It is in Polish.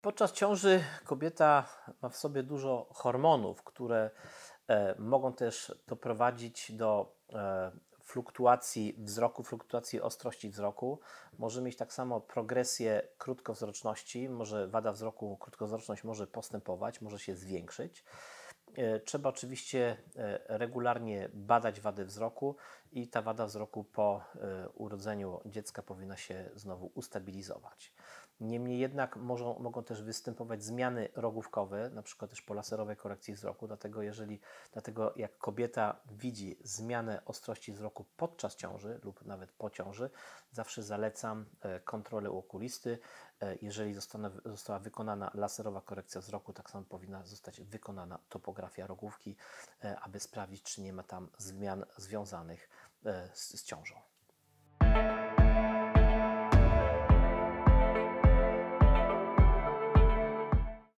Podczas ciąży kobieta ma w sobie dużo hormonów, które e, mogą też doprowadzić do e, fluktuacji wzroku, fluktuacji ostrości wzroku. Może mieć tak samo progresję krótkowzroczności, może wada wzroku, krótkowzroczność może postępować, może się zwiększyć. E, trzeba oczywiście regularnie badać wady wzroku i ta wada wzroku po urodzeniu dziecka powinna się znowu ustabilizować. Niemniej jednak mogą, mogą też występować zmiany rogówkowe, na przykład też po laserowej korekcji wzroku, dlatego jeżeli, dlatego jak kobieta widzi zmianę ostrości wzroku podczas ciąży lub nawet po ciąży, zawsze zalecam e, kontrolę u okulisty. E, jeżeli została wykonana laserowa korekcja wzroku, tak samo powinna zostać wykonana topografia rogówki, e, aby sprawdzić, czy nie ma tam zmian związanych z, z ciążą.